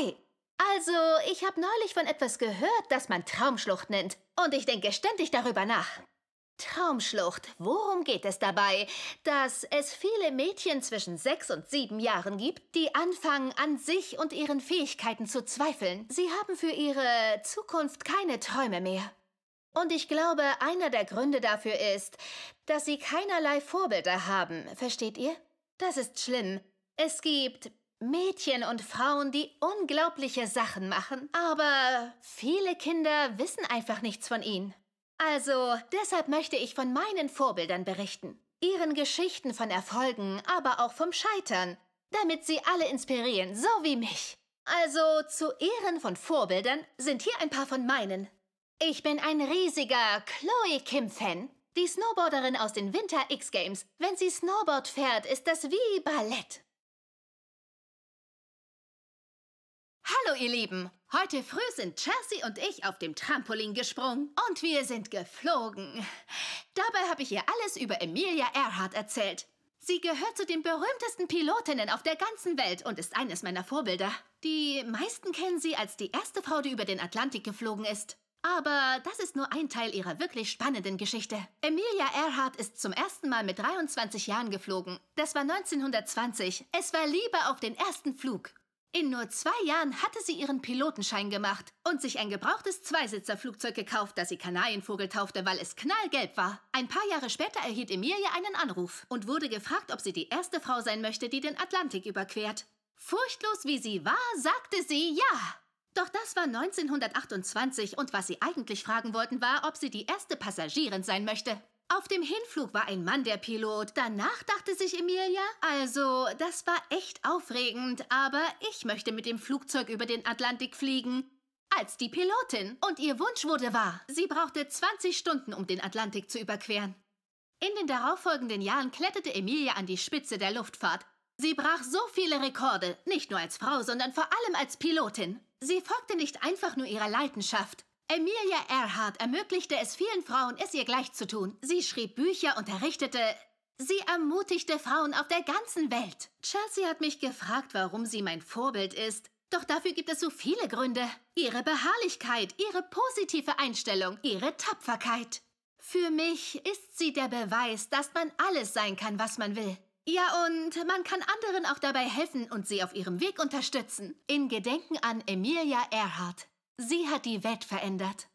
Hi! Also, ich habe neulich von etwas gehört, das man Traumschlucht nennt. Und ich denke ständig darüber nach. Traumschlucht, worum geht es dabei? Dass es viele Mädchen zwischen sechs und sieben Jahren gibt, die anfangen, an sich und ihren Fähigkeiten zu zweifeln. Sie haben für ihre Zukunft keine Träume mehr. Und ich glaube, einer der Gründe dafür ist, dass sie keinerlei Vorbilder haben. Versteht ihr? Das ist schlimm. Es gibt Mädchen und Frauen, die unglaubliche Sachen machen, aber viele Kinder wissen einfach nichts von ihnen. Also, deshalb möchte ich von meinen Vorbildern berichten. Ihren Geschichten von Erfolgen, aber auch vom Scheitern, damit sie alle inspirieren, so wie mich. Also, zu Ehren von Vorbildern sind hier ein paar von meinen. Ich bin ein riesiger Chloe Kim-Fan. Die Snowboarderin aus den Winter X Games. Wenn sie Snowboard fährt, ist das wie Ballett. Hallo ihr Lieben! Heute früh sind Chelsea und ich auf dem Trampolin gesprungen und wir sind geflogen. Dabei habe ich ihr alles über Emilia Earhart erzählt. Sie gehört zu den berühmtesten Pilotinnen auf der ganzen Welt und ist eines meiner Vorbilder. Die meisten kennen sie als die erste Frau, die über den Atlantik geflogen ist. Aber das ist nur ein Teil ihrer wirklich spannenden Geschichte. Emilia Earhart ist zum ersten Mal mit 23 Jahren geflogen. Das war 1920. Es war Liebe auf den ersten Flug. In nur zwei Jahren hatte sie ihren Pilotenschein gemacht und sich ein gebrauchtes Zweisitzerflugzeug gekauft, das sie Kanarienvogel taufte, weil es knallgelb war. Ein paar Jahre später erhielt Emilia einen Anruf und wurde gefragt, ob sie die erste Frau sein möchte, die den Atlantik überquert. Furchtlos wie sie war, sagte sie ja. Doch das war 1928 und was sie eigentlich fragen wollten war, ob sie die erste Passagierin sein möchte. Auf dem Hinflug war ein Mann der Pilot. Danach dachte sich Emilia, also, das war echt aufregend, aber ich möchte mit dem Flugzeug über den Atlantik fliegen. Als die Pilotin. Und ihr Wunsch wurde wahr. Sie brauchte 20 Stunden, um den Atlantik zu überqueren. In den darauffolgenden Jahren kletterte Emilia an die Spitze der Luftfahrt. Sie brach so viele Rekorde, nicht nur als Frau, sondern vor allem als Pilotin. Sie folgte nicht einfach nur ihrer Leidenschaft. Emilia Earhart ermöglichte es vielen Frauen, es ihr gleich zu tun. Sie schrieb Bücher, unterrichtete, Sie ermutigte Frauen auf der ganzen Welt. Chelsea hat mich gefragt, warum sie mein Vorbild ist. Doch dafür gibt es so viele Gründe. Ihre Beharrlichkeit, ihre positive Einstellung, ihre Tapferkeit. Für mich ist sie der Beweis, dass man alles sein kann, was man will. Ja, und man kann anderen auch dabei helfen und sie auf ihrem Weg unterstützen. In Gedenken an Emilia Earhart. Sie hat die Welt verändert.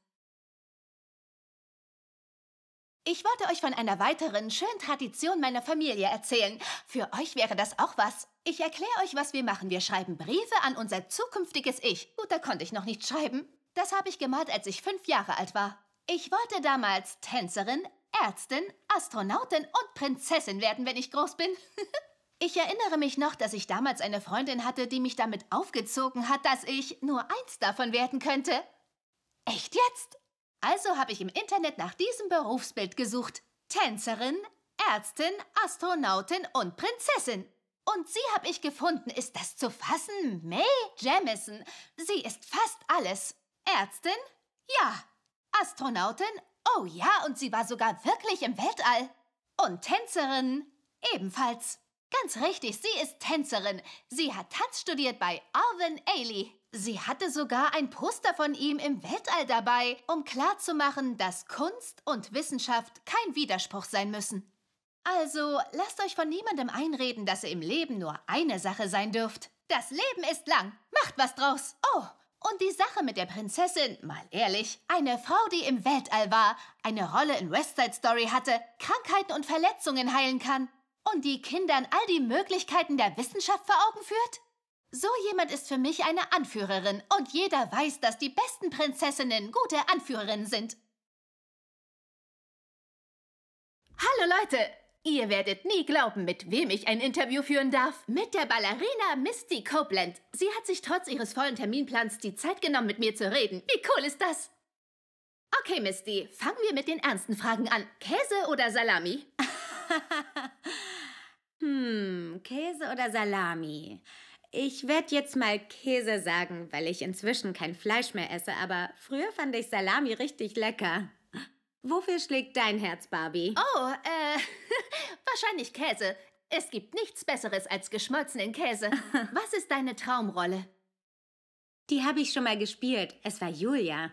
Ich wollte euch von einer weiteren schönen Tradition meiner Familie erzählen. Für euch wäre das auch was. Ich erkläre euch, was wir machen. Wir schreiben Briefe an unser zukünftiges Ich. Gut, da konnte ich noch nicht schreiben. Das habe ich gemalt, als ich fünf Jahre alt war. Ich wollte damals Tänzerin, Ärztin, Astronautin und Prinzessin werden, wenn ich groß bin. Ich erinnere mich noch, dass ich damals eine Freundin hatte, die mich damit aufgezogen hat, dass ich nur eins davon werden könnte. Echt jetzt? Also habe ich im Internet nach diesem Berufsbild gesucht. Tänzerin, Ärztin, Astronautin und Prinzessin. Und sie habe ich gefunden. Ist das zu fassen? Mae Jamison. Sie ist fast alles. Ärztin? Ja. Astronautin? Oh ja, und sie war sogar wirklich im Weltall. Und Tänzerin? Ebenfalls. Ganz richtig, sie ist Tänzerin. Sie hat Tanz studiert bei Alvin Ailey. Sie hatte sogar ein Poster von ihm im Weltall dabei, um klarzumachen, dass Kunst und Wissenschaft kein Widerspruch sein müssen. Also lasst euch von niemandem einreden, dass ihr im Leben nur eine Sache sein dürft. Das Leben ist lang. Macht was draus. Oh, und die Sache mit der Prinzessin, mal ehrlich, eine Frau, die im Weltall war, eine Rolle in West Side Story hatte, Krankheiten und Verletzungen heilen kann und die Kindern all die Möglichkeiten der Wissenschaft vor Augen führt? So jemand ist für mich eine Anführerin und jeder weiß, dass die besten Prinzessinnen gute Anführerinnen sind. Hallo Leute! Ihr werdet nie glauben, mit wem ich ein Interview führen darf. Mit der Ballerina Misty Copeland. Sie hat sich trotz ihres vollen Terminplans die Zeit genommen, mit mir zu reden. Wie cool ist das? Okay, Misty, fangen wir mit den ernsten Fragen an. Käse oder Salami? hm, Käse oder Salami? Ich werde jetzt mal Käse sagen, weil ich inzwischen kein Fleisch mehr esse, aber früher fand ich Salami richtig lecker. Wofür schlägt dein Herz, Barbie? Oh, äh, wahrscheinlich Käse. Es gibt nichts Besseres als geschmolzenen Käse. Was ist deine Traumrolle? Die habe ich schon mal gespielt. Es war Julia.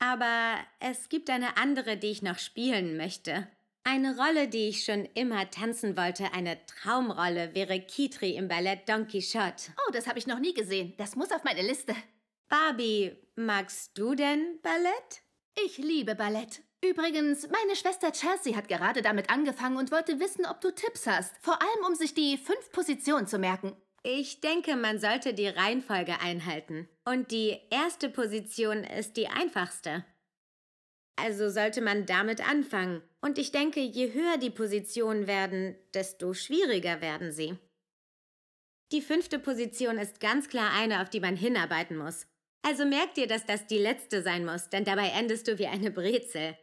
Aber es gibt eine andere, die ich noch spielen möchte. Eine Rolle, die ich schon immer tanzen wollte, eine Traumrolle, wäre Kitri im Ballett Don Quixote. Oh, das habe ich noch nie gesehen. Das muss auf meine Liste. Barbie, magst du denn Ballett? Ich liebe Ballett. Übrigens, meine Schwester Chelsea hat gerade damit angefangen und wollte wissen, ob du Tipps hast. Vor allem, um sich die fünf Positionen zu merken. Ich denke, man sollte die Reihenfolge einhalten. Und die erste Position ist die einfachste. Also sollte man damit anfangen. Und ich denke, je höher die Positionen werden, desto schwieriger werden sie. Die fünfte Position ist ganz klar eine, auf die man hinarbeiten muss. Also merk dir, dass das die letzte sein muss, denn dabei endest du wie eine Brezel.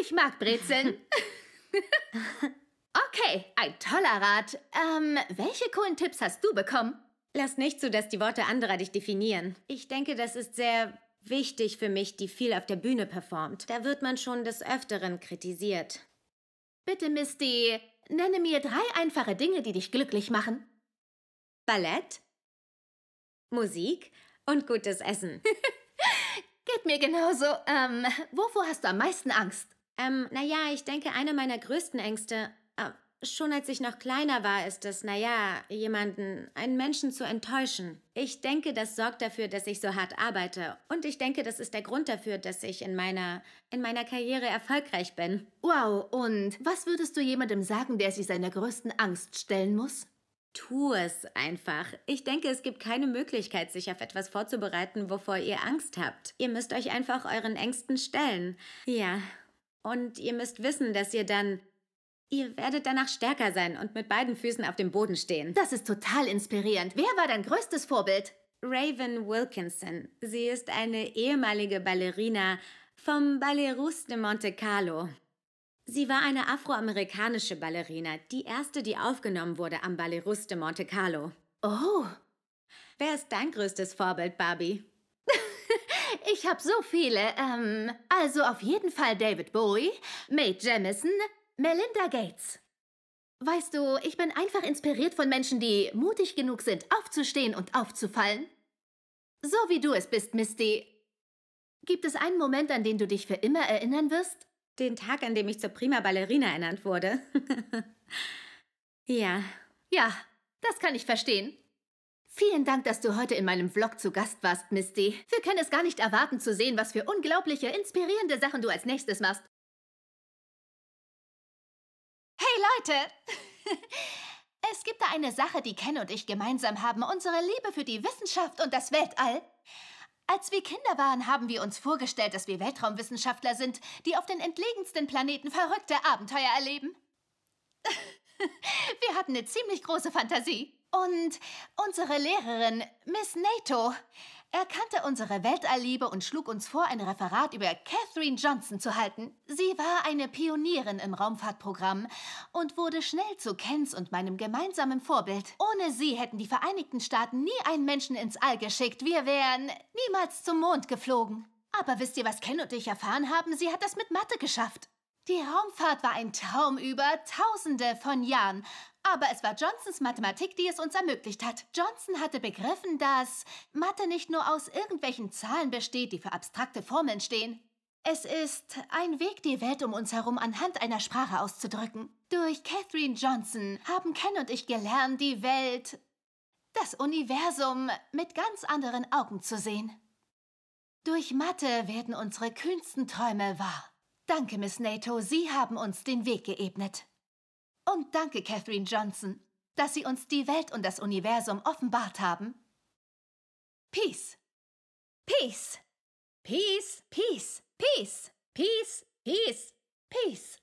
Ich mag Brezeln. okay, ein toller Rat. Ähm, welche coolen Tipps hast du bekommen? Lass nicht zu, dass die Worte anderer dich definieren. Ich denke, das ist sehr wichtig für mich, die viel auf der Bühne performt. Da wird man schon des Öfteren kritisiert. Bitte, Misty, nenne mir drei einfache Dinge, die dich glücklich machen. Ballett, Musik und gutes Essen. Geht mir genauso. Ähm, wovor hast du am meisten Angst? Ähm, naja, ich denke, eine meiner größten Ängste, Schon als ich noch kleiner war, ist es, naja, jemanden, einen Menschen zu enttäuschen. Ich denke, das sorgt dafür, dass ich so hart arbeite. Und ich denke, das ist der Grund dafür, dass ich in meiner, in meiner Karriere erfolgreich bin. Wow, und was würdest du jemandem sagen, der sich seiner größten Angst stellen muss? Tu es einfach. Ich denke, es gibt keine Möglichkeit, sich auf etwas vorzubereiten, wovor ihr Angst habt. Ihr müsst euch einfach euren Ängsten stellen. Ja. Und ihr müsst wissen, dass ihr dann Ihr werdet danach stärker sein und mit beiden Füßen auf dem Boden stehen. Das ist total inspirierend. Wer war dein größtes Vorbild? Raven Wilkinson. Sie ist eine ehemalige Ballerina vom Ballet Russe de Monte Carlo. Sie war eine afroamerikanische Ballerina, die erste, die aufgenommen wurde am Ballet Russe de Monte Carlo. Oh. Wer ist dein größtes Vorbild, Barbie? ich habe so viele. Ähm, also auf jeden Fall David Bowie, Mae Jemison, Melinda Gates. Weißt du, ich bin einfach inspiriert von Menschen, die mutig genug sind, aufzustehen und aufzufallen. So wie du es bist, Misty. Gibt es einen Moment, an den du dich für immer erinnern wirst? Den Tag, an dem ich zur Prima Ballerina ernannt wurde. ja. Ja, das kann ich verstehen. Vielen Dank, dass du heute in meinem Vlog zu Gast warst, Misty. Wir können es gar nicht erwarten zu sehen, was für unglaubliche, inspirierende Sachen du als nächstes machst. Leute! Es gibt da eine Sache, die Ken und ich gemeinsam haben, unsere Liebe für die Wissenschaft und das Weltall. Als wir Kinder waren, haben wir uns vorgestellt, dass wir Weltraumwissenschaftler sind, die auf den entlegensten Planeten verrückte Abenteuer erleben. wir hatten eine ziemlich große Fantasie. Und unsere Lehrerin, Miss Nato, er kannte unsere Weltallliebe und schlug uns vor, ein Referat über Katherine Johnson zu halten. Sie war eine Pionierin im Raumfahrtprogramm und wurde schnell zu Kens und meinem gemeinsamen Vorbild. Ohne sie hätten die Vereinigten Staaten nie einen Menschen ins All geschickt. Wir wären niemals zum Mond geflogen. Aber wisst ihr, was Ken und ich erfahren haben? Sie hat das mit Mathe geschafft. Die Raumfahrt war ein Traum über Tausende von Jahren. Aber es war Johnsons Mathematik, die es uns ermöglicht hat. Johnson hatte begriffen, dass Mathe nicht nur aus irgendwelchen Zahlen besteht, die für abstrakte Formeln stehen. Es ist ein Weg, die Welt um uns herum anhand einer Sprache auszudrücken. Durch Catherine Johnson haben Ken und ich gelernt, die Welt, das Universum mit ganz anderen Augen zu sehen. Durch Mathe werden unsere kühnsten Träume wahr. Danke, Miss NATO, Sie haben uns den Weg geebnet. Und danke, Catherine Johnson, dass Sie uns die Welt und das Universum offenbart haben. Peace. Peace. Peace. Peace. Peace. Peace. Peace. Peace.